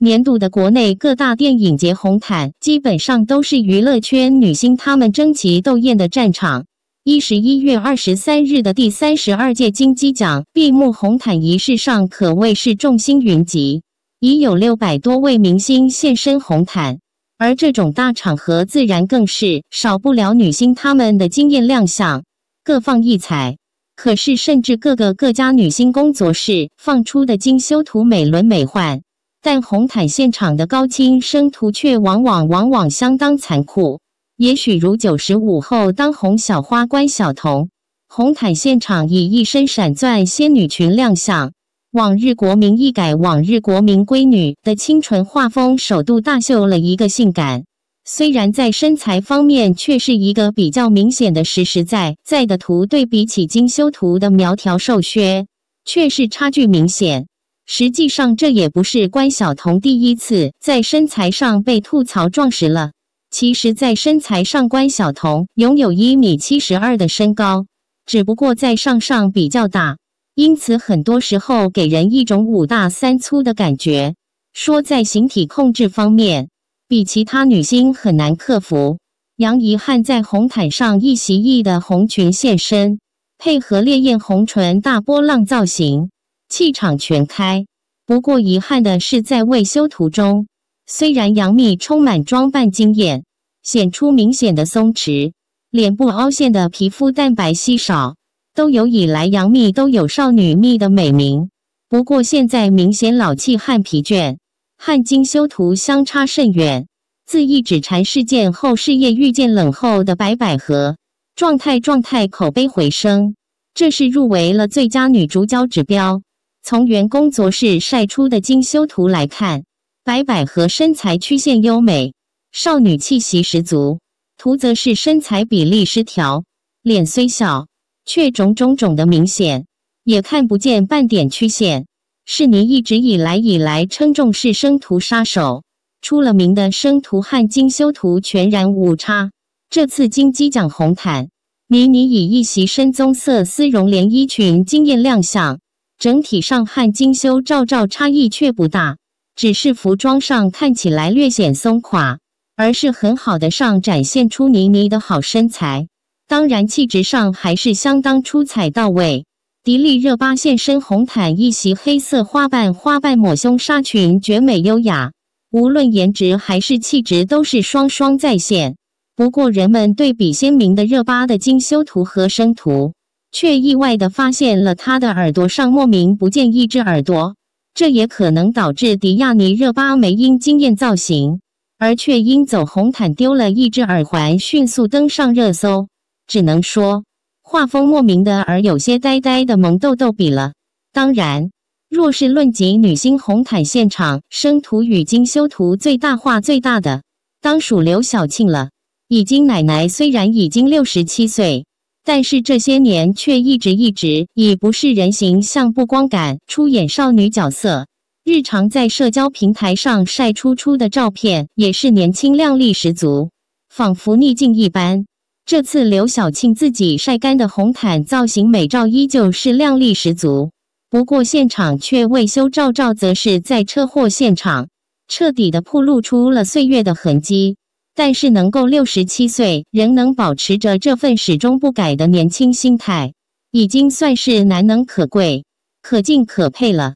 年度的国内各大电影节红毯，基本上都是娱乐圈女星她们争奇斗艳的战场。一十一月二十三日的第三十二届金鸡奖闭幕红毯仪式上，可谓是众星云集，已有六百多位明星现身红毯。而这种大场合，自然更是少不了女星她们的惊艳亮相，各放异彩。可是，甚至各个各家女星工作室放出的精修图，美轮美奂。但红毯现场的高清生图却往往往往相当残酷。也许如九十五后当红小花关晓彤，红毯现场以一身闪钻仙女裙亮相，往日国民一改往日国民闺女的清纯画风，首度大秀了一个性感。虽然在身材方面却是一个比较明显的实实在在的图对比起精修图的苗条瘦削，却是差距明显。实际上，这也不是关晓彤第一次在身材上被吐槽壮实了。其实，在身材上，关晓彤拥有一米七十二的身高，只不过在上上比较大，因此很多时候给人一种五大三粗的感觉。说在形体控制方面，比其他女星很难克服。杨遗憾在红毯上一袭一的红裙现身，配合烈焰红唇、大波浪造型。气场全开，不过遗憾的是，在未修图中，虽然杨幂充满装扮经验，显出明显的松弛，脸部凹陷的皮肤蛋白稀少。都有以来杨幂都有少女蜜的美名，不过现在明显老气和疲倦，和精修图相差甚远。自一指禅事件后，事业遇见冷后的白百合状态状态口碑回升，这是入围了最佳女主角指标。从员工昨日晒出的精修图来看，白百合身材曲线优美，少女气息十足；图则是身材比例失调，脸虽小，却肿肿肿的明显，也看不见半点曲线。是你一直以来以来称重是生图杀手，出了名的生图和精修图全然无差。这次金鸡奖红毯，倪妮以一袭深棕色丝绒连衣裙惊艳亮相。整体上和精修照照差异却不大，只是服装上看起来略显松垮，而是很好的上展现出妮妮的好身材。当然，气质上还是相当出彩到位。迪丽热巴现身红毯，一袭黑色花瓣花瓣抹胸纱裙，绝美优雅。无论颜值还是气质，都是双双在线。不过，人们对比鲜明的热巴的精修图和生图。却意外地发现了她的耳朵上莫名不见一只耳朵，这也可能导致迪亚尼热巴没因惊艳造型，而却因走红毯丢了一只耳环，迅速登上热搜。只能说画风莫名的而有些呆呆的萌豆豆比了。当然，若是论及女星红毯现场生图与精修图最大化最大的，当属刘晓庆了。已经奶奶虽然已经六十七岁。但是这些年却一直一直以不是人形像不光感出演少女角色，日常在社交平台上晒出出的照片也是年轻靓丽十足，仿佛逆境一般。这次刘晓庆自己晒干的红毯造型美照依旧是靓丽十足，不过现场却未修照照，则是在车祸现场彻底的暴露出了岁月的痕迹。但是能够六十七岁仍能保持着这份始终不改的年轻心态，已经算是难能可贵、可敬可佩了。